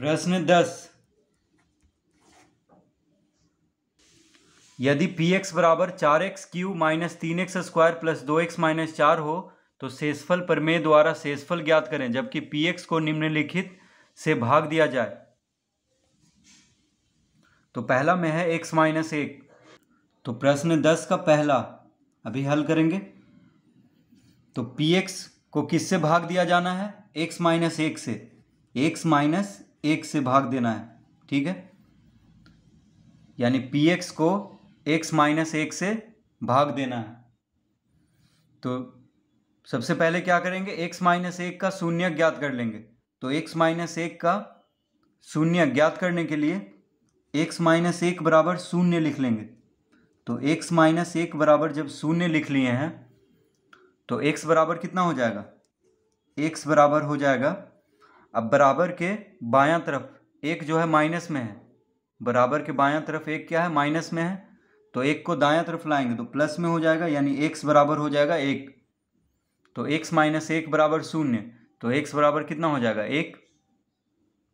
प्रश्न दस यदि पी एक्स बराबर चार एक्स क्यू माइनस तीन एक्स स्क्वायर प्लस दो एक्स माइनस चार हो तो शेषफल प्रमेय द्वारा शेषफल ज्ञात करें जबकि पी एक्स को निम्नलिखित से भाग दिया जाए तो पहला में है एक्स माइनस एक तो प्रश्न दस का पहला अभी हल करेंगे तो पी एक्स को किससे भाग दिया जाना है एक्स माइनस एक से एक्स माइनस एक से भाग देना है ठीक है यानी पी एक्स को एक्स माइनस एक से भाग देना है तो सबसे पहले क्या करेंगे एक्स माइनस एक का शून्य ज्ञात कर लेंगे तो एक्स माइनस एक का शून्य ज्ञात करने के लिए एक्स माइनस एक बराबर शून्य लिख लेंगे तो एक्स माइनस एक बराबर जब शून्य लिख लिए हैं तो एक्स बराबर कितना हो जाएगा एक्स बराबर हो जाएगा अब बराबर के बायां तरफ एक जो है माइनस में है बराबर के बायां तरफ एक क्या है माइनस में है तो एक को दायां तरफ लाएंगे तो प्लस में हो जाएगा यानी एक्स बराबर हो जाएगा एक तो एक्स माइनस एक बराबर शून्य तो एक्स बराबर कितना हो जाएगा एक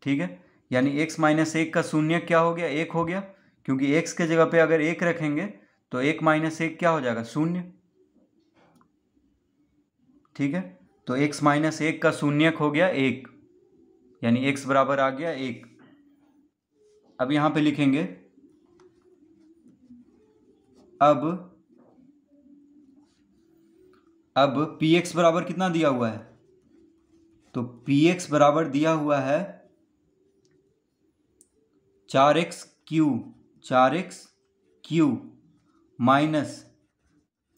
ठीक है यानी एक्स माइनस एक का शून्य क्या हो गया एक हो गया क्योंकि एक्स के जगह पे अगर एक रखेंगे तो एक माइनस एक क्या हो जाएगा शून्य ठीक है तो एक्स माइनस एक का शून्य हो गया एक यानी एक्स बराबर आ गया एक अब यहां पे लिखेंगे अब अब पी एक्स बराबर कितना दिया हुआ है तो पी एक्स बराबर दिया हुआ है चार एक्स क्यू चार एक्स क्यू माइनस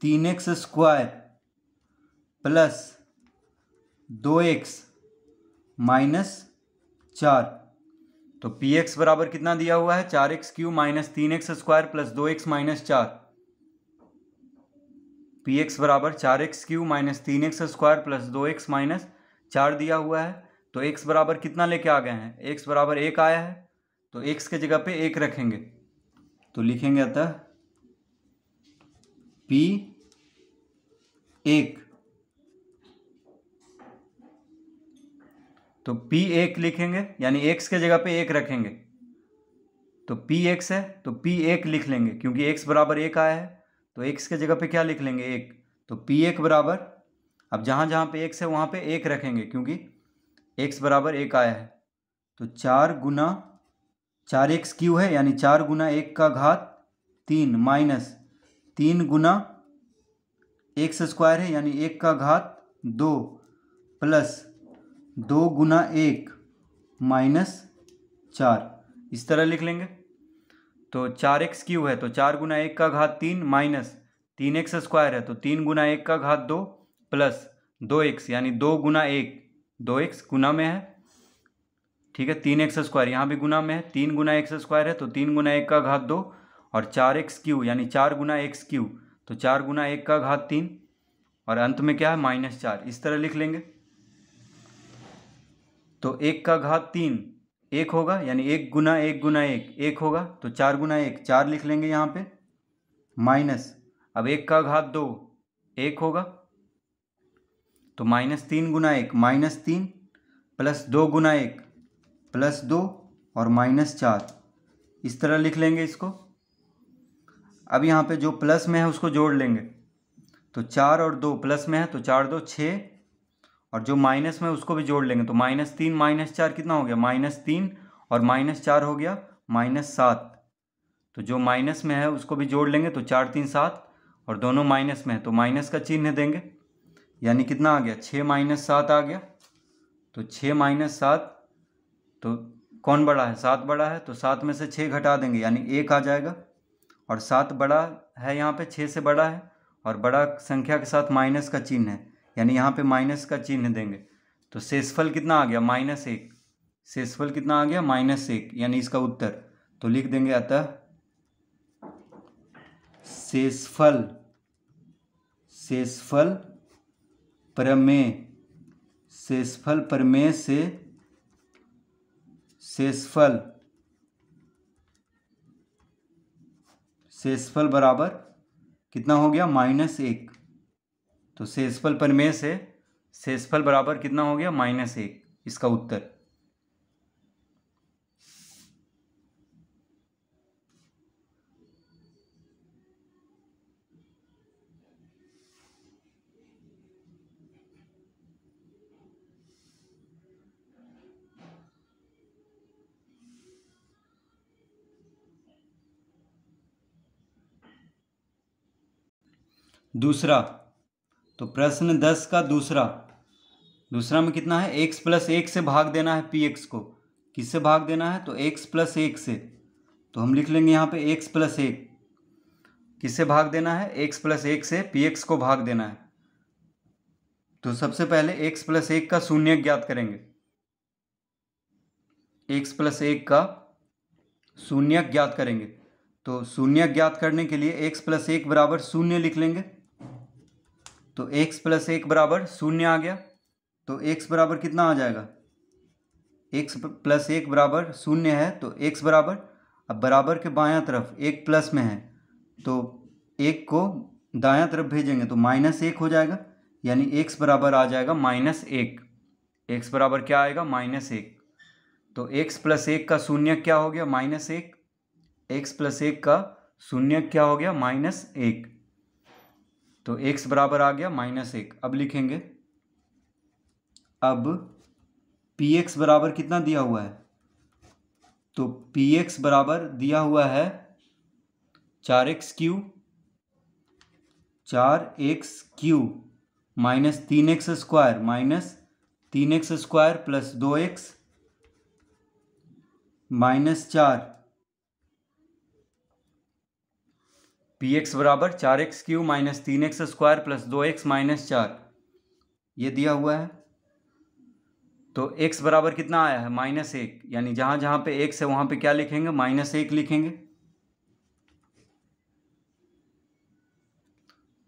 तीन एक्स स्क्वायर प्लस दो एक्स माइनस चार तो पी एक्स बराबर कितना दिया हुआ है चार एक्स क्यू माइनस तीन एक्स स्क्वायर प्लस दो एक्स माइनस चार पी एक्स बराबर चार एक्स क्यू माइनस तीन एक्स स्क्वायर प्लस दो एक्स माइनस चार दिया हुआ है तो एक्स बराबर कितना लेके आ गए हैं एक्स बराबर एक आया है तो एक्स के जगह पे एक रखेंगे तो लिखेंगे अतः पी एक तो पी एक लिखेंगे यानी x के जगह पे एक रखेंगे तो पी एक्स है तो पी एक लिख लेंगे क्योंकि एक्स बराबर एक आया है तो x के जगह पे क्या लिख लेंगे एक तो पी एक बराबर अब जहाँ जहाँ पे x है वहाँ पे एक रखेंगे क्योंकि एक्स बराबर एक आया है तो चार गुना चार एक्स क्यू है यानी चार गुना एक का घात तीन माइनस तीन गुना एक्स स्क्वायर है यानी एक का घात दो प्लस दो गुना एक माइनस चार इस तरह लिख लेंगे तो चार एक्स क्यू है तो चार गुना एक का घात तीन माइनस तीन एक्स स्क्वायर है तो तीन गुना एक का घात दो प्लस दो एक्स यानी दो गुना एक दो एक्स गुना में है ठीक है तीन एक्स स्क्वायर यहाँ भी गुना में है तीन गुना एक्स स्क्वायर है तो तीन गुना एक का घात दो और चार एक्स क्यू यानी चार गुना एक्स क्यू तो चार गुना एक का घात तीन और अंत में क्या है माइनस चार इस तरह लिख लेंगे तो एक का घात तीन एक होगा यानी एक गुना एक गुना एक एक होगा तो चार गुना एक चार लिख लेंगे यहाँ पे माइनस अब एक का घात दो एक होगा तो माइनस तीन गुना एक माइनस तीन प्लस दो गुना एक प्लस दो और माइनस चार इस तरह लिख लेंगे इसको अब यहाँ पे जो प्लस में है उसको जोड़ लेंगे तो चार और दो प्लस में है तो चार दो छः और जो माइनस में उसको भी जोड़ लेंगे तो माइनस तीन माइनस चार कितना हो गया माइनस तीन और माइनस चार हो गया माइनस सात तो जो माइनस में है उसको भी जोड़ लेंगे तो चार तीन सात और दोनों माइनस में है तो माइनस का चिन्ह देंगे यानी कितना आ गया छः माइनस सात आ गया तो छः माइनस सात तो कौन बड़ा है सात बड़ा है तो सात में से छः घटा देंगे यानी एक आ जाएगा और सात बड़ा है यहाँ पे छः से बड़ा है और बड़ा संख्या के साथ माइनस का चिन्ह है यानी यहाँ पे माइनस का चिन्ह देंगे तो शेषफल कितना आ गया माइनस एक शेषफल कितना आ गया माइनस एक यानी इसका उत्तर तो लिख देंगे अतः शेषफल शेषफल प्रमेय शेषफल प्रमेय से शेषफल शेषफल बराबर कितना हो गया माइनस एक तो शेषफल प्रमेय से शेषफल बराबर कितना हो गया माइनस एक इसका उत्तर दूसरा तो प्रश्न दस का दूसरा दूसरा में कितना है एक्स प्लस एक से भाग देना है पी एक्स को किससे भाग देना है तो एक्स प्लस एक से तो हम लिख लेंगे यहाँ पे एक्स प्लस एक किससे भाग देना है एक्स प्लस एक से पी एक्स को भाग देना है तो सबसे पहले एक्स प्लस एक का शून्य ज्ञात करेंगे एक्स प्लस एक का शून्य ज्ञात करेंगे तो शून्य ज्ञात करने के लिए एक्स प्लस एक बराबर शून्य लिख लेंगे तो x प्लस एक बराबर शून्य आ गया तो एक्स बराबर कितना आ जाएगा एक्स प्लस एक बराबर शून्य है तो x बराबर अब बराबर के बायां तरफ एक प्लस में है तो एक को दायां तरफ भेजेंगे तो माइनस एक हो जाएगा यानी x बराबर आ जाएगा माइनस एक एक्स बराबर क्या आएगा माइनस एक तो एक्स प्लस एक का शून्य क्या हो गया माइनस एक एक्स प्लस एक का शून्य क्या हो गया माइनस एक तो एक्स बराबर आ गया माइनस एक अब लिखेंगे अब पी एक्स बराबर कितना दिया हुआ है तो पी एक्स बराबर दिया हुआ है चार एक्स क्यू चार एक्स क्यू माइनस तीन एक्स स्क्वायर माइनस तीन एक्स स्क्वायर प्लस दो एक्स माइनस चार पी एक्स बराबर चार एक्स क्यू माइनस तीन एक्स स्क्वायर प्लस दो एक्स माइनस चार ये दिया हुआ है तो एक्स बराबर कितना आया है माइनस एक यानी जहां जहां पे एक्स है वहां पे क्या लिखेंगे माइनस एक लिखेंगे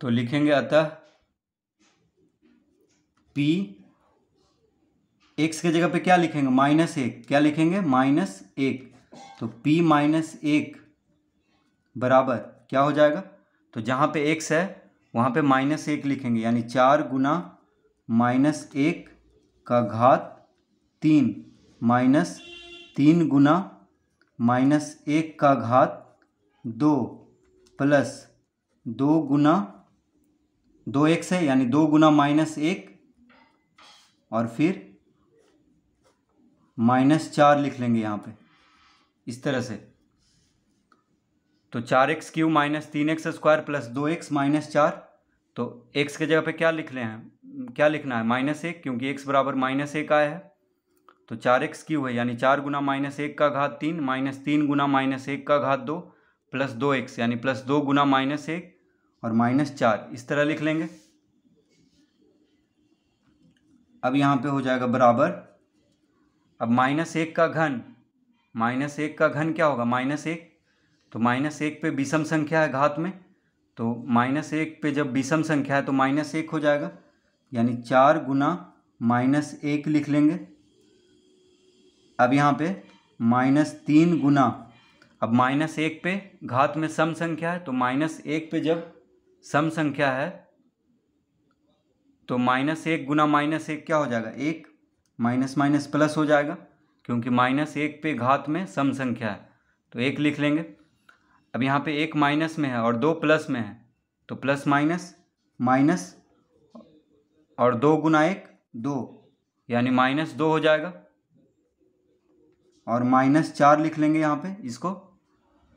तो लिखेंगे अतः पी एक्स की जगह पे क्या लिखेंगे माइनस एक क्या लिखेंगे माइनस एक तो पी माइनस एक बराबर क्या हो जाएगा तो जहाँ पे एक्स है वहाँ पे माइनस एक लिखेंगे यानी चार गुना माइनस एक का घात तीन माइनस तीन गुना माइनस एक का घात दो प्लस दो गुना दो एक्स है यानी दो गुना माइनस एक और फिर माइनस चार लिख लेंगे यहाँ पे इस तरह से तो चार एक्स क्यू माइनस तीन एक्स स्क्वायर प्लस दो एक्स माइनस चार तो एक्स के जगह पे क्या लिख रहे हैं क्या लिखना है माइनस एक क्योंकि एक्स बराबर माइनस एक आया है तो चार एक्स क्यू है यानी चार गुना माइनस एक का घात तीन माइनस तीन गुना माइनस एक का घात दो प्लस दो एक्स यानी प्लस दो गुना माइनस एक और माइनस चार इस तरह लिख लेंगे अब यहाँ पे हो जाएगा बराबर अब माइनस एक का घन माइनस एक का घन क्या होगा माइनस एक तो माइनस एक पे विषम संख्या है घात में तो माइनस एक पे जब विषम संख्या है तो माइनस एक हो जाएगा यानी चार गुना माइनस एक लिख लेंगे अब यहाँ पे माइनस तीन गुना अब माइनस एक पे घात में सम संख्या है तो माइनस एक पे जब सम संख्या है तो माइनस एक गुना माइनस एक क्या हो जाएगा एक माइनस माइनस प्लस हो जाएगा क्योंकि माइनस एक पे घात में सम संख्या है तो एक लिख लेंगे अब यहाँ पे एक माइनस में है और दो प्लस में है तो प्लस माइनस माइनस और दो गुना एक दो यानी माइनस दो हो जाएगा और माइनस चार लिख लेंगे यहाँ पे इसको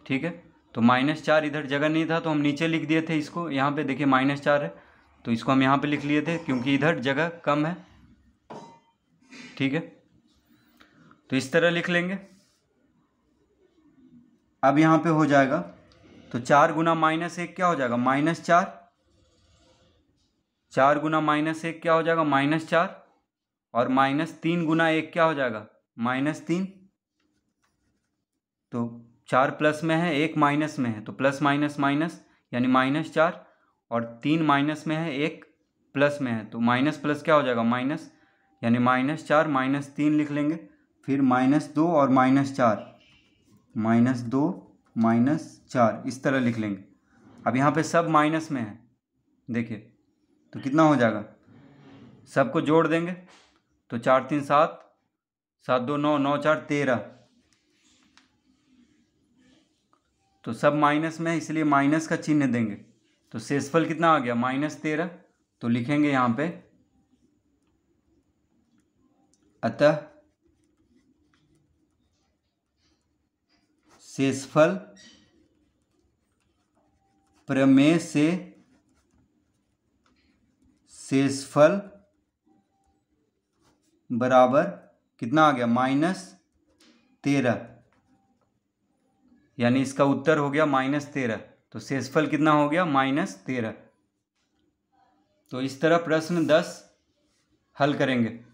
ठीक है तो माइनस चार इधर जगह नहीं था तो हम नीचे लिख दिए थे इसको यहाँ पे देखिए माइनस चार है तो इसको हम यहाँ पे लिख लिए थे क्योंकि इधर जगह कम है ठीक है तो इस तरह लिख लेंगे अब यहाँ पे हो जाएगा तो चार गुना माइनस एक क्या हो जाएगा माइनस चार चार गुना माइनस एक क्या हो जाएगा माइनस चार और माइनस तीन गुना एक क्या हो जाएगा माइनस तीन तो चार प्लस में है एक माइनस में है तो प्लस माइनस माइनस यानी माइनस चार और तीन माइनस में है एक प्लस में है तो माइनस प्लस क्या हो जाएगा माइनस यानी माइनस चार माइनस तीन लिख लेंगे फिर माइनस दो और माइनस चार माइनस दो माइनस चार इस तरह लिख लेंगे अब यहाँ पे सब माइनस में है देखिए तो कितना हो जाएगा सबको जोड़ देंगे तो चार तीन सात सात दो नौ नौ चार तेरह तो सब माइनस में है इसलिए माइनस का चिन्ह देंगे तो शेषफल कितना आ गया माइनस तेरह तो लिखेंगे यहाँ पे अतः शेषफल प्रमेय से शेषफल बराबर कितना आ गया माइनस तेरह यानी इसका उत्तर हो गया माइनस तेरह तो शेषफल कितना हो गया माइनस तेरह तो इस तरह प्रश्न दस हल करेंगे